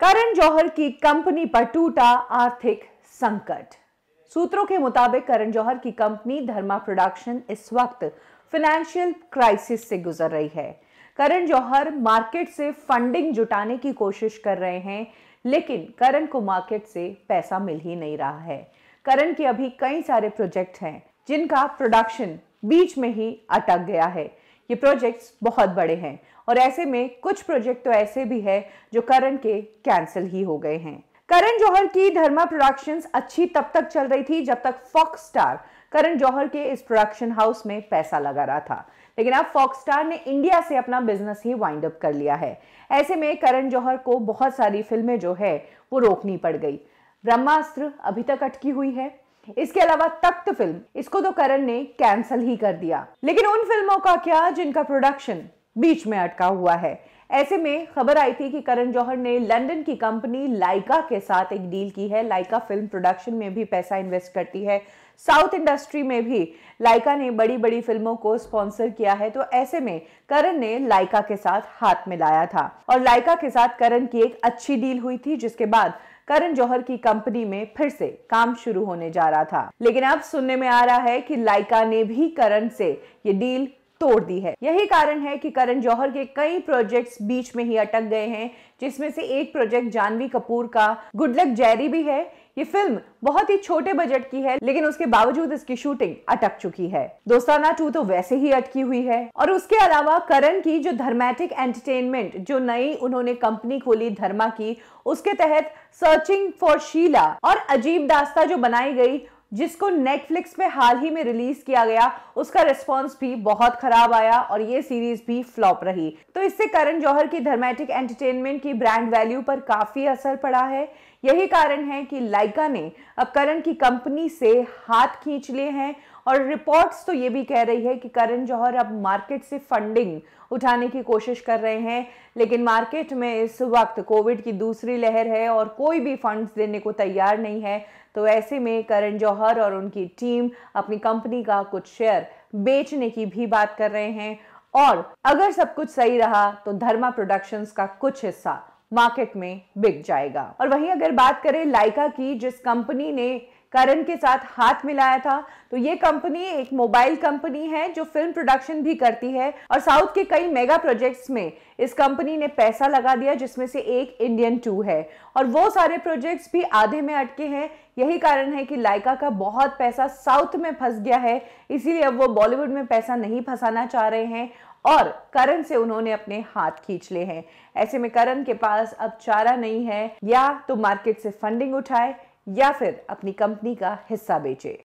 करण जौहर की कंपनी पर टूटा आर्थिक संकट सूत्रों के मुताबिक करण जौहर की कंपनी धर्मा प्रोडक्शन इस वक्त फाइनेंशियल क्राइसिस से गुजर रही है करण जौहर मार्केट से फंडिंग जुटाने की कोशिश कर रहे हैं लेकिन करण को मार्केट से पैसा मिल ही नहीं रहा है करण के अभी कई सारे प्रोजेक्ट हैं जिनका प्रोडक्शन बीच में ही अटक गया है ये प्रोजेक्ट्स बहुत बड़े हैं और ऐसे में कुछ प्रोजेक्ट तो ऐसे भी है जो करण के कैंसिल ही हो गए हैं करण जौहर की धर्मा प्रोडक्शंस अच्छी तब तक चल रही थी जब तक फॉक्स स्टार करण जौहर के इस प्रोडक्शन हाउस में पैसा लगा रहा था लेकिन अब फॉक्स स्टार ने इंडिया से अपना बिजनेस ही वाइंड अप कर लिया है ऐसे में करण जौहर को बहुत सारी फिल्में जो है वो रोकनी पड़ गई ब्रह्मास्त्र अभी तक अटकी हुई है इसके अलावा तख्त फिल्म इसको तो करण ने कैंसिल ही कर दिया लेकिन उन फिल्मों का क्या जिनका प्रोडक्शन बीच में अटका हुआ है ऐसे में खबर आई थी कि करण जौहर ने लंदन की कंपनी लाइका के साथ एक डील की है लाइका फिल्म प्रोडक्शन में भी पैसा इन्वेस्ट करती है साउथ इंडस्ट्री में भी लाइका ने बड़ी बड़ी फिल्मों को स्पॉन्सर किया है तो ऐसे में करण ने लाइका के साथ हाथ मिलाया था और लाइका के साथ करण की एक अच्छी डील हुई थी जिसके बाद करण जौहर की कंपनी में फिर से काम शुरू होने जा रहा था लेकिन अब सुनने में आ रहा है कि लाइका ने भी करण से ये डील तोड़ दी है यही कारण है कि करण जौहर के कई प्रोजेक्ट्स बीच में ही अटक गए हैं जिसमें से एक प्रोजेक्ट जानवी कपूर का गुडलक जैरी भी है ये फिल्म बहुत ही छोटे बजट की है लेकिन उसके बावजूद इसकी शूटिंग अटक चुकी है दोस्ताना टू तो वैसे ही अटकी हुई है और उसके अलावा करण की जो धर्मेटिक एंटरटेनमेंट जो नई उन्होंने कंपनी खोली धर्मा की उसके तहत सर्चिंग फॉर शीला और अजीब दास्ता जो बनाई गई जिसको नेटफ्लिक्स पे हाल ही में रिलीज किया गया उसका रिस्पॉन्स भी बहुत खराब आया और ये सीरीज भी फ्लॉप रही तो इससे करण जौहर की धर्मेटिक एंटरटेनमेंट की ब्रांड वैल्यू पर काफी असर पड़ा है यही कारण है कि लाइका ने अब करण की कंपनी से हाथ खींच लिए हैं और रिपोर्ट्स तो ये भी कह रही है कि करण जौहर अब मार्केट से फंडिंग उठाने की कोशिश कर रहे हैं लेकिन मार्केट में इस वक्त कोविड की दूसरी लहर है और कोई भी फंड्स देने को तैयार नहीं है तो ऐसे में करण जौहर और उनकी टीम अपनी कंपनी का कुछ शेयर बेचने की भी बात कर रहे हैं और अगर सब कुछ सही रहा तो धर्मा प्रोडक्शंस का कुछ हिस्सा मार्केट में बिक जाएगा और वहीं अगर बात करें लाइका की जिस कंपनी ने करण के साथ हाथ मिलाया था तो ये कंपनी एक मोबाइल कंपनी है जो फिल्म प्रोडक्शन भी करती है और साउथ के कई मेगा प्रोजेक्ट्स में इस कंपनी ने पैसा लगा दिया जिसमें से एक इंडियन टू है और वो सारे प्रोजेक्ट्स भी आधे में अटके हैं यही कारण है कि लाइका का बहुत पैसा साउथ में फंस गया है इसीलिए अब वो बॉलीवुड में पैसा नहीं फंसाना चाह रहे हैं और करण से उन्होंने अपने हाथ खींच ले हैं ऐसे में करण के पास अब चारा नहीं है या तो मार्केट से फंडिंग उठाए या फिर अपनी कंपनी का हिस्सा बेचे